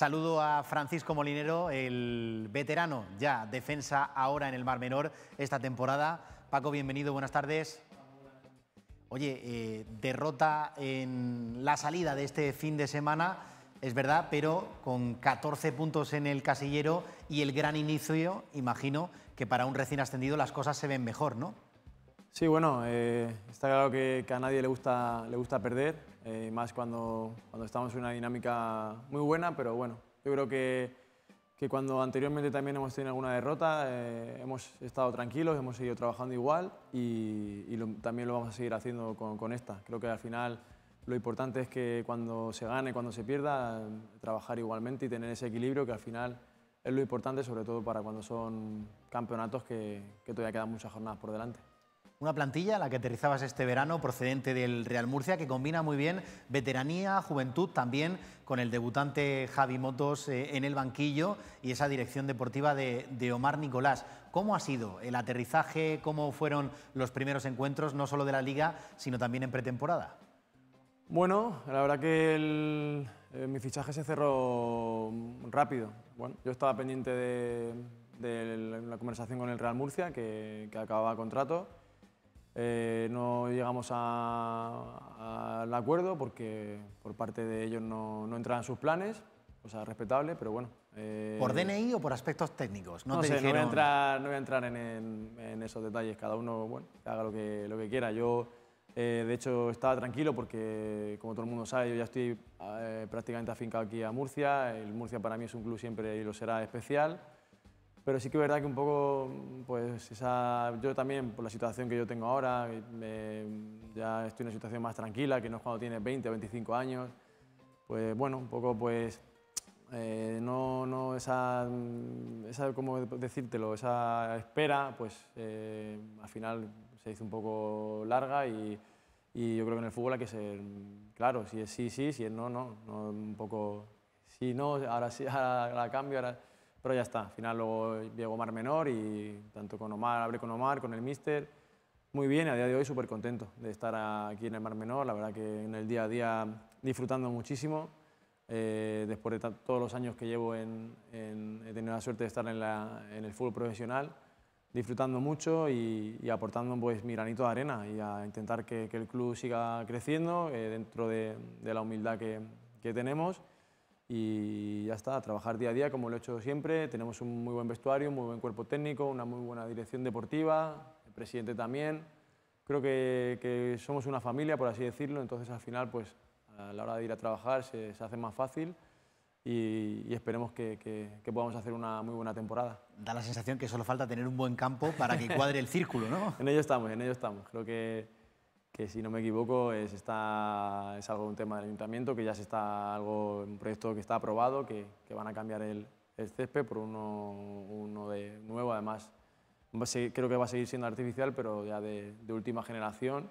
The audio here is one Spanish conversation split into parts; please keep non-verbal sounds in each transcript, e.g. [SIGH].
Saludo a Francisco Molinero, el veterano ya defensa ahora en el Mar Menor esta temporada. Paco, bienvenido, buenas tardes. Oye, eh, derrota en la salida de este fin de semana, es verdad, pero con 14 puntos en el casillero y el gran inicio, imagino que para un recién ascendido las cosas se ven mejor, ¿no? Sí, bueno, eh, está claro que, a nadie le gusta, le gusta perder, eh, más cuando, cuando estamos en una dinámica muy buena, pero bueno, yo creo que, cuando anteriormente también hemos tenido alguna derrota, eh, hemos estado tranquilos, hemos seguido trabajando igual y, también lo vamos a seguir haciendo con, esta. Creo que al final lo importante es que cuando se gane, cuando se pierda, trabajar igualmente y tener ese equilibrio que al final es lo importante, sobre todo para cuando son campeonatos que todavía quedan muchas jornadas por delante. Una plantilla la que aterrizabas este verano procedente del Real Murcia que combina muy bien veteranía, juventud también con el debutante Javi Motos eh, en el banquillo y esa dirección deportiva de, Omar Nicolás. ¿Cómo ha sido el aterrizaje? ¿Cómo fueron los primeros encuentros, no solo de la liga, sino también en pretemporada? Bueno, la verdad que eh, mi fichaje se cerró rápido. Bueno, yo estaba pendiente de, la conversación con el Real Murcia, que, que acababa contrato eh, no llegamos al acuerdo porque por parte de ellos no, no entraban sus planes, o sea, respetable, pero bueno. Eh, ¿Por DNI o por aspectos técnicos? No, no, voy a entrar, en, esos detalles, cada uno haga lo que, lo que quiera. Yo, eh, de hecho, estaba tranquilo porque, como todo el mundo sabe, yo ya estoy prácticamente afincado aquí a Murcia, el Murcia para mí es un club siempre y lo será especial pero sí que es verdad que un poco, pues esa, yo también, por la situación que yo tengo ahora, eh, ya estoy en una situación más tranquila, que no es cuando tienes 20 o 25 años, pues bueno, un poco pues, eh, no, no esa, esa, ¿cómo decírtelo? Esa espera, pues eh, al final se hizo un poco larga y, y, yo creo que en el fútbol hay que ser claro, si es sí, sí, si es no, no, un poco, si no, ahora sí, [LAUGHS] ahora, cambio, ahora pero ya está, al final luego a Mar Menor y tanto con Omar, hablé con Omar, con el Mister. Muy bien, a día de hoy súper contento de estar aquí en el Mar Menor, la verdad que en el día a día disfrutando muchísimo. Eh, después de todos los años que llevo en, he tenido la suerte de estar en, el fútbol profesional, disfrutando mucho y, aportando pues, mi granito de arena y a intentar que, el club siga creciendo eh, dentro de, la humildad que, que tenemos y ya está, a trabajar día a día como lo he hecho siempre. Tenemos un muy buen vestuario, un muy buen cuerpo técnico, una muy buena dirección deportiva, el presidente también. Creo que, somos una familia, por así decirlo, entonces al final, pues a la hora de ir a trabajar se, hace más fácil y, esperemos que, que, podamos hacer una muy buena temporada. Da la sensación que solo falta tener un buen campo para que cuadre el [LAUGHS] círculo, ¿no? en ello estamos, en ello estamos. Creo que que si no me equivoco es, está, es algo un tema del ayuntamiento, que ya se está algo, un proyecto que está aprobado, que, van a cambiar el, césped por uno, de nuevo, además creo que va a seguir siendo artificial, pero ya de, última generación,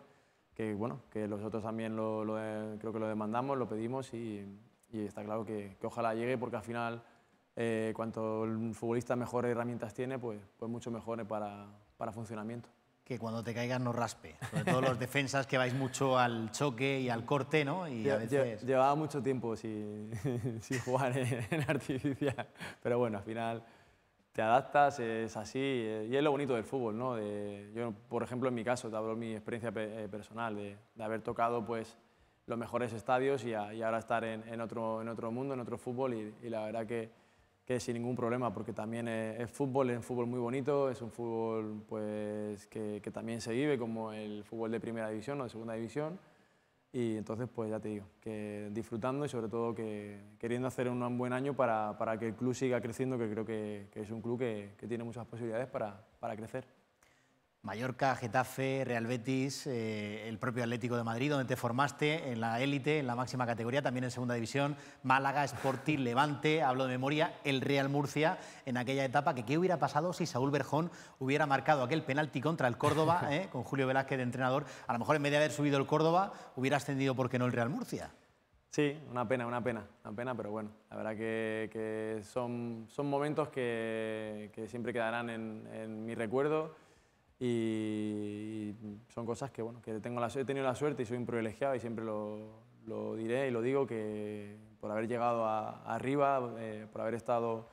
que bueno, que nosotros también lo, eh, creo que lo demandamos, lo pedimos y, está claro que, ojalá llegue porque al final eh, cuanto el futbolista mejores herramientas tiene, pues, pues mucho mejores para funcionamiento que cuando te caigas no raspe. Sobre todo los defensas que vais mucho al choque y al corte, ¿no? Y a veces... Llevaba mucho tiempo sin, [LAUGHS] jugar en, artificial, pero bueno, al final te adaptas, es así, y es lo bonito del fútbol, ¿no? De, yo, por ejemplo, en mi caso, te hablo de mi experiencia eh, personal, de, haber tocado pues, los mejores estadios y, ahora estar en, otro, en otro mundo, en otro fútbol, y la verdad que que sin ningún problema, porque también es, fútbol, es un fútbol muy bonito, es un fútbol pues, que, también se vive como el fútbol de primera división o de segunda división. Y entonces, pues ya te digo, que disfrutando y sobre todo que queriendo hacer un buen año para, que el club siga creciendo, que creo que, es un club que, tiene muchas posibilidades para crecer. Mallorca, Getafe, Real Betis, eh, el propio Atlético de Madrid, donde te formaste en la élite, en la máxima categoría, también en segunda división, Málaga, Sporting, Levante, hablo de memoria, el Real Murcia, en aquella etapa, que qué hubiera pasado si Saúl Berjón hubiera marcado aquel penalti contra el Córdoba, [LAUGHS] eh, con Julio Velázquez de entrenador, a lo mejor en vez de haber subido el Córdoba, hubiera ascendido, ¿por qué no el Real Murcia? Sí, una pena, una pena, una pena, pero bueno, la verdad que, son, momentos que, siempre quedarán en mi recuerdo y son cosas que, bueno, que tengo he tenido la suerte y soy un privilegiado y siempre lo, lo diré y lo digo que por haber llegado arriba, eh, por haber estado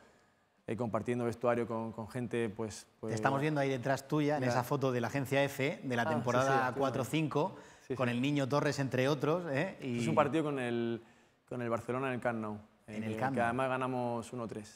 eh, compartiendo vestuario con, gente, pues, pues, Te estamos viendo ahí detrás tuya, en esa foto de la agencia F, de la ah, temporada 4-5, con el Niño Torres, entre otros. ¿eh? Y... Es un partido con el, con el Barcelona en el Camp Nou. En eh, el, Que además ganamos 1-3.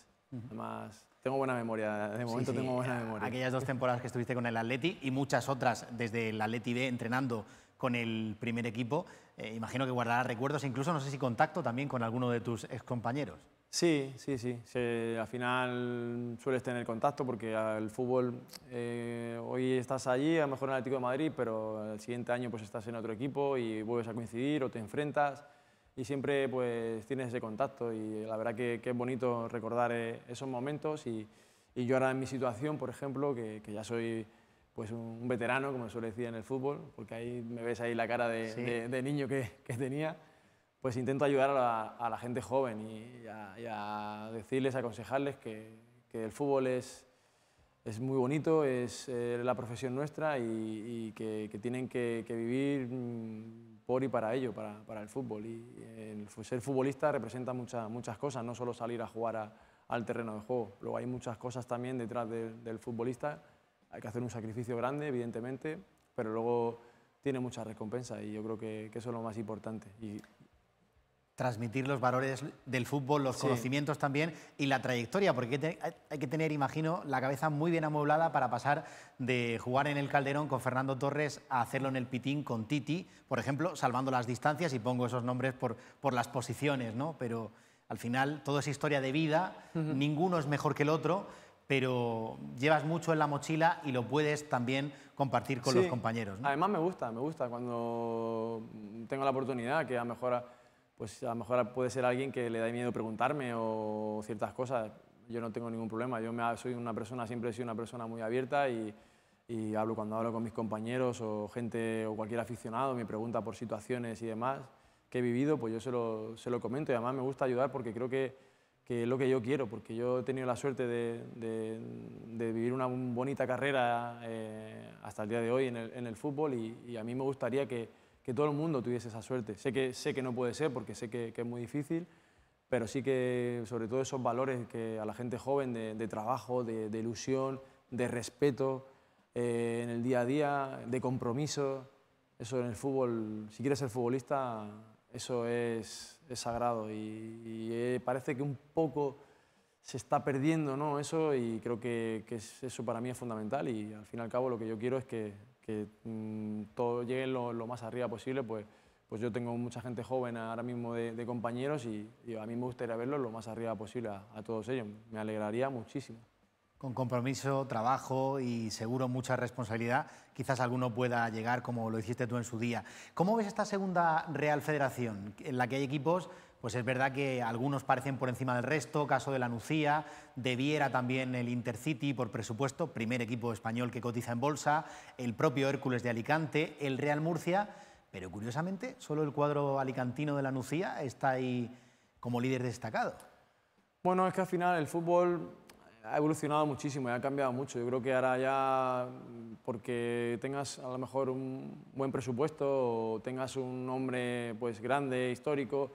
Además tengo buena memoria, de momento tengo buena eh, memoria. Aquellas dos temporadas que estuviste con el Atleti y muchas otras desde el Atleti B entrenando con el primer equipo, eh, imagino que guardarás recuerdos, incluso no sé si contacto también con alguno de tus excompañeros. Sí, sí, sí, sí. al final sueles tener contacto porque al fútbol, eh, hoy estás allí, a lo mejor en el Atlético de Madrid, pero el siguiente año pues estás en otro equipo y vuelves a coincidir o te enfrentas y siempre pues tienes ese contacto y la verdad que, es bonito recordar eh, esos momentos y, yo ahora en mi situación, por ejemplo, que, ya soy pues un, veterano, como suele decir en el fútbol, porque ahí me ves ahí la cara de, niño que, tenía, pues intento ayudar a la, gente joven y, a, decirles, aconsejarles que, el fútbol es, es, muy bonito, es eh, la profesión nuestra y, que, que, tienen que, vivir mm, y para ello, para, el fútbol. Y eh, ser futbolista representa muchas muchas cosas, no solo salir a jugar al terreno de juego. Luego hay muchas cosas también detrás del futbolista. Hay que hacer un sacrificio grande, evidentemente, pero luego tiene muchas recompensas y yo creo que, que eso es lo más importante transmitir los valores del fútbol, los conocimientos también y la trayectoria, porque hay que tener, imagino, la cabeza muy bien amueblada para pasar de jugar en el Calderón con Fernando Torres a hacerlo en el Pitín con Titi, por ejemplo, salvando las distancias, y pongo esos nombres por, por las posiciones, ¿no? Pero al final todo es historia de vida, ninguno es mejor que el otro, pero llevas mucho en la mochila y lo puedes también compartir con los compañeros. Además me gusta, me gusta cuando tengo la oportunidad que a mejorar pues a lo mejor puede ser alguien que le da miedo preguntarme o ciertas cosas. Yo no tengo ningún problema. Yo me, soy una persona, siempre he sido una persona muy abierta y, hablo cuando hablo con mis compañeros o gente o cualquier aficionado me pregunta por situaciones y demás que he vivido, pues yo se lo, se lo comento y además me gusta ayudar porque creo que, es lo que yo quiero, porque yo he tenido la suerte de, vivir una bonita carrera eh, hasta el día de hoy en el, fútbol y, a mí me gustaría que, que todo el mundo tuviese esa suerte. Sé que, sé que no puede ser porque sé que, que es muy difícil, pero sí que sobre todo esos valores que a la gente joven de, trabajo, de, ilusión, de respeto eh, en el día a día, de compromiso, eso en el fútbol, si quieres ser futbolista, eso es, sagrado y, eh, parece que un poco se está perdiendo ¿no? eso y creo que, que eso para mí es fundamental y al fin y al cabo lo que yo quiero es que que todos mm, todo lo, más arriba posible, pues, pues yo tengo mucha gente joven ahora mismo de, compañeros y, a mí me gustaría verlos lo más arriba posible a, a todos ellos. Me alegraría muchísimo. Con compromiso, trabajo y seguro mucha responsabilidad, quizás alguno pueda llegar como lo hiciste tú en su día. ¿Cómo ves esta segunda Real Federación en la que hay equipos pues es verdad que algunos parecen por encima del resto, caso de la Nucía, debiera también el Intercity por presupuesto, primer equipo español que cotiza en bolsa, el propio Hércules de Alicante, el Real Murcia, pero curiosamente solo el cuadro alicantino de la Nucía está ahí como líder destacado. Bueno, es que al final el fútbol ha evolucionado muchísimo y ha cambiado mucho. Yo creo que ahora ya, porque tengas a lo mejor un buen presupuesto o tengas un nombre pues, grande, histórico,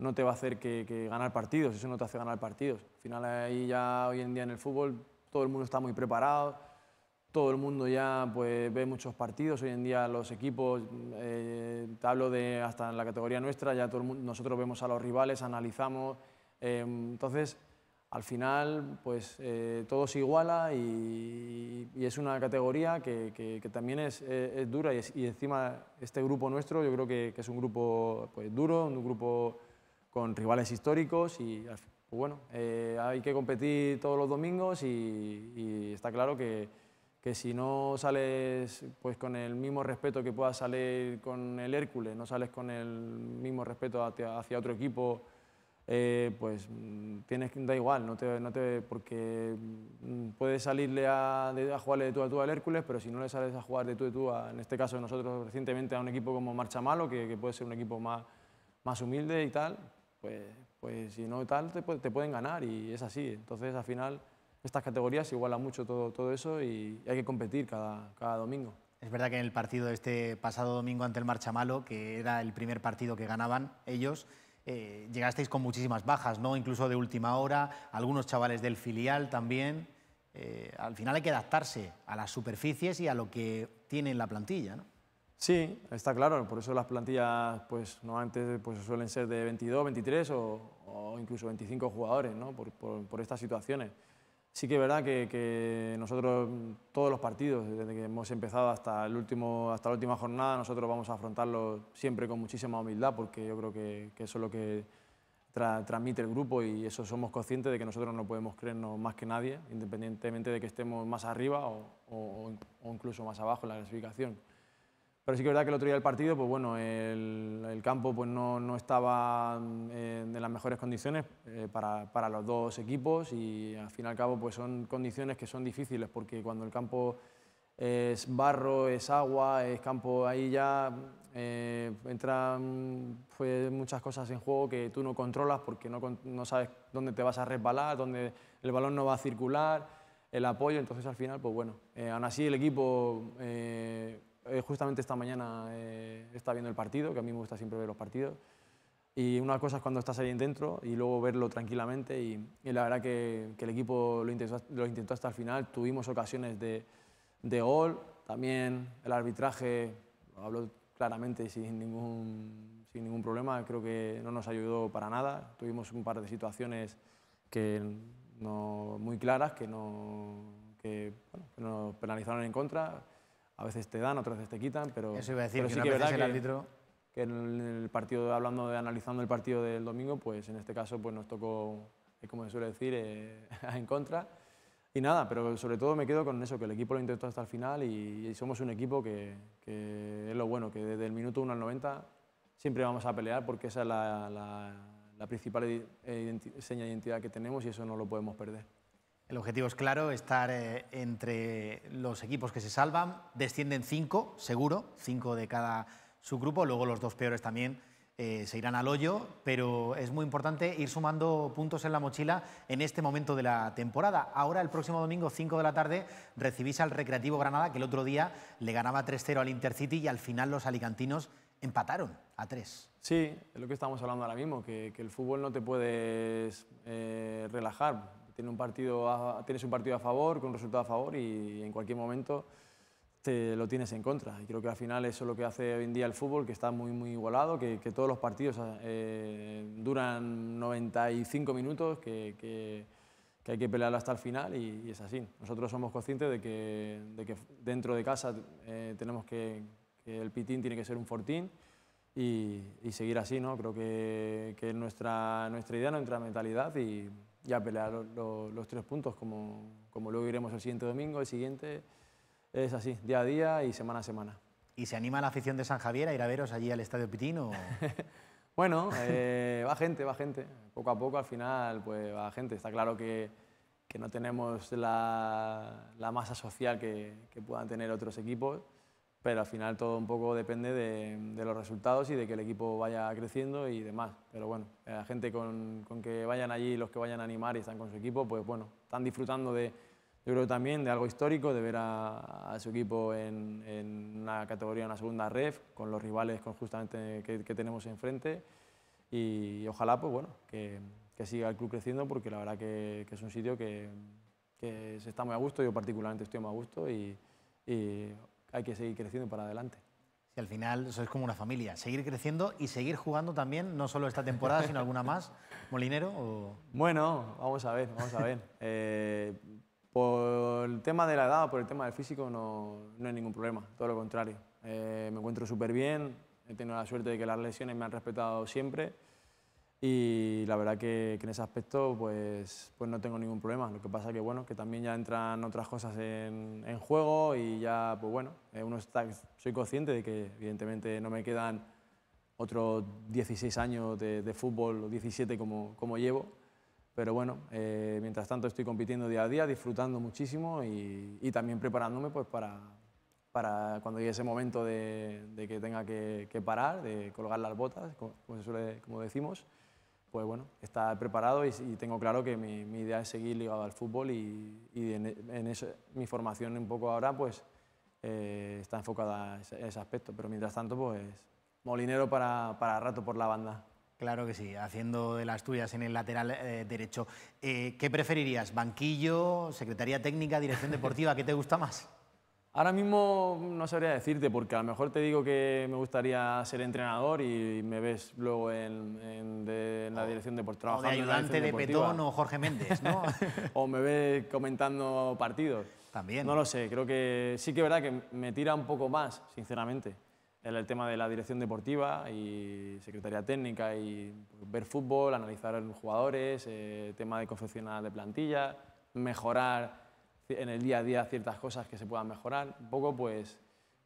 no te va a hacer que, ganar partidos, eso no te hace ganar partidos. Al final ahí ya hoy en día en el fútbol todo el mundo está muy preparado, todo el mundo ya pues, ve muchos partidos, hoy en día los equipos, eh, te hablo de hasta en la categoría nuestra, ya nosotros vemos a los rivales, analizamos, eh, entonces al final pues eh, todo se iguala y, es una categoría que, también es, dura y, encima este grupo nuestro yo creo que, es un grupo pues, duro, un grupo con rivales históricos y pues bueno, eh, hay que competir todos los domingos y, está claro que, que, si no sales pues, con el mismo respeto que puedas salir con el Hércules, no sales con el mismo respeto hacia, otro equipo, eh, pues mm, tienes da igual, no te, no te, porque mm, puedes salirle a, a, jugarle de tú a tú al Hércules, pero si no le sales a jugar de tú a tú, en este caso nosotros recientemente a un equipo como Marchamalo, que, que puede ser un equipo más, más humilde y tal, pues, pues, si no tal, te, pueden ganar y es así. Entonces, al final, estas categorías igualan mucho todo, todo eso y hay que competir cada, cada domingo. Es verdad que en el partido de este pasado domingo ante el Marcha Malo, que era el primer partido que ganaban ellos, eh, llegasteis con muchísimas bajas, ¿no? incluso de última hora, algunos chavales del filial también. Eh, al final hay que adaptarse a las superficies y a lo que tiene la plantilla. ¿no? Sí, está claro, por eso las plantillas pues, normalmente pues, suelen ser de 22, 23 o, incluso 25 jugadores ¿no? por, estas situaciones. Sí que es verdad que, nosotros todos los partidos, desde que hemos empezado hasta, el último, hasta la última jornada, nosotros vamos a afrontarlo siempre con muchísima humildad porque yo creo que, eso es lo que transmite el grupo y eso somos conscientes de que nosotros no podemos creernos más que nadie, independientemente de que estemos más arriba o, o incluso más abajo en la clasificación. Pero sí que es verdad que el otro día del partido, pues bueno, el, campo pues no, estaba eh, en, las mejores condiciones eh, para, los dos equipos y al fin y al cabo pues son condiciones que son difíciles porque cuando el campo es barro, es agua, es campo, ahí ya eh, entran mm, pues, muchas cosas en juego que tú no controlas porque no, no sabes dónde te vas a resbalar, dónde el balón no va a circular, el apoyo, entonces al final, pues bueno, aún así el equipo eh, justamente esta mañana eh, está viendo el partido, que a mí me gusta siempre ver los partidos. Y una cosa es cuando estás ahí dentro y luego verlo tranquilamente. Y, la verdad que, que, el equipo lo intentó, lo intentó hasta el final. Tuvimos ocasiones de, de gol. También el arbitraje, lo hablo claramente sin ningún, sin ningún problema, creo que no nos ayudó para nada. Tuvimos un par de situaciones que no, muy claras que, no, que nos penalizaron en contra a veces te dan, otras veces te quitan, pero... Eso iba a que sí verdad el árbitro... Que, en el partido, hablando de, analizando el partido del domingo, pues en este caso pues nos tocó, eh, como se suele decir, eh, [LAUGHS] en contra. Y nada, pero sobre todo me quedo con eso, que el equipo lo intentó hasta el final y, somos un equipo que, es lo bueno, que desde el minuto 1 al 90 siempre vamos a pelear porque esa es la, la principal eh, seña de identidad que tenemos y eso no lo podemos perder. El objetivo es claro, estar eh, entre los equipos que se salvan. Descienden cinco, seguro, cinco de cada subgrupo. Luego los dos peores también eh, se irán al hoyo, pero es muy importante ir sumando puntos en la mochila en este momento de la temporada. Ahora, el próximo domingo, 5 de la tarde, recibís al Recreativo Granada, que el otro día le ganaba 3-0 al Intercity y al final los alicantinos empataron a tres. Sí, es lo que estamos hablando ahora mismo, que, el fútbol no te puedes eh, relajar Tienes un partido a, tienes un partido a favor, con un resultado a favor y en cualquier momento te lo tienes en contra. Y creo que al final eso es lo que hace hoy en día el fútbol, que está muy, muy igualado, que, todos los partidos eh, duran 95 minutos, que, hay que pelear hasta el final y, es así. Nosotros somos conscientes de que, de dentro de casa eh, tenemos que, el pitín tiene que ser un fortín y, seguir así, ¿no? Creo que, es nuestra, nuestra idea, nuestra mentalidad y y a pelear los tres puntos, como, como luego iremos el siguiente domingo, el siguiente. Es así, día a día y semana a semana. ¿Y se anima la afición de San Javier a ir a veros allí al Estadio Pitín? [LAUGHS] bueno, eh, va gente, va gente. Poco a poco, al final, pues va gente. Está claro que, que no tenemos la, la masa social que, que puedan tener otros equipos pero al final todo un poco depende de, los resultados y de que el equipo vaya creciendo y demás. Pero bueno, eh, la gente con, que vayan allí, los que vayan a animar y están con su equipo, pues bueno, están disfrutando de, yo creo también de algo histórico, de ver a, su equipo en, una categoría, en una segunda ref, con los rivales con justamente que, tenemos enfrente y, ojalá, pues bueno, que, siga el club creciendo porque la verdad que, es un sitio que, se está muy a gusto, yo particularmente estoy muy a gusto y hay que seguir creciendo para adelante. Si al final eso es como una familia, seguir creciendo y seguir jugando también, no solo esta temporada, sino alguna más, [LAUGHS] Molinero. O... Bueno, vamos a ver, vamos a ver. [LAUGHS] Eh, por el tema de la edad por el tema del físico no, no hay ningún problema, todo lo contrario. Eh, me encuentro súper bien, he tenido la suerte de que las lesiones me han respetado siempre y la verdad que, en ese aspecto pues, pues no tengo ningún problema. Lo que pasa que bueno, que también ya entran otras cosas en, juego y ya pues bueno, eh, uno soy consciente de que evidentemente no me quedan otros 16 años de, fútbol o 17 como, como llevo, pero bueno, eh, mientras tanto estoy compitiendo día a día, disfrutando muchísimo y, también preparándome pues para, para cuando llegue ese momento de, que tenga que, parar, de colgar las botas, como, se suele, como decimos, pues bueno, está preparado y, tengo claro que mi, idea es seguir ligado al fútbol y, en, mi formación un poco ahora pues eh, está enfocada a ese, aspecto, pero mientras tanto pues molinero para, rato por la banda. Claro que sí, haciendo de las tuyas en el lateral eh, derecho. Eh, ¿Qué preferirías? ¿Banquillo, secretaría técnica, dirección deportiva? ¿Qué te gusta más? Ahora mismo no sabría decirte, porque a lo mejor te digo que me gustaría ser entrenador y me ves luego en, la dirección deportiva. O de ayudante de Petón o Jorge Méndez, ¿no? [LAUGHS] o me ves comentando partidos. También. No lo sé, creo que sí que es verdad que me tira un poco más, sinceramente, el, el tema de la dirección deportiva y secretaría técnica y pues, ver fútbol, analizar jugadores, eh, tema de confeccionar de plantilla, mejorar en el día a día ciertas cosas que se puedan mejorar, un poco pues,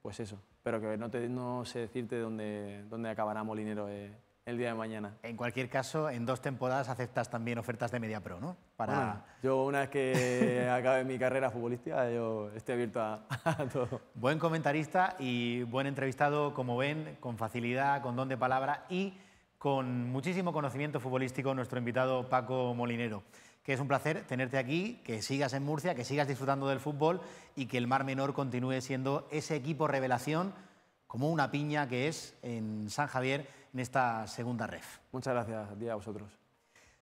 pues eso. Pero que no, te, no sé decirte dónde, dónde acabará Molinero eh, el día de mañana. En cualquier caso, en dos temporadas aceptas también ofertas de Media Pro, ¿no? Para... yo una vez que [LAUGHS] acabe mi carrera futbolística, yo estoy abierto [LAUGHS] a, todo. Buen comentarista y buen entrevistado, como ven, con facilidad, con don de palabra y con muchísimo conocimiento futbolístico, nuestro invitado Paco Molinero que es un placer tenerte aquí, que sigas en Murcia, que sigas disfrutando del fútbol y que el Mar Menor continúe siendo ese equipo revelación como una piña que es en San Javier en esta segunda ref. Muchas gracias a a vosotros.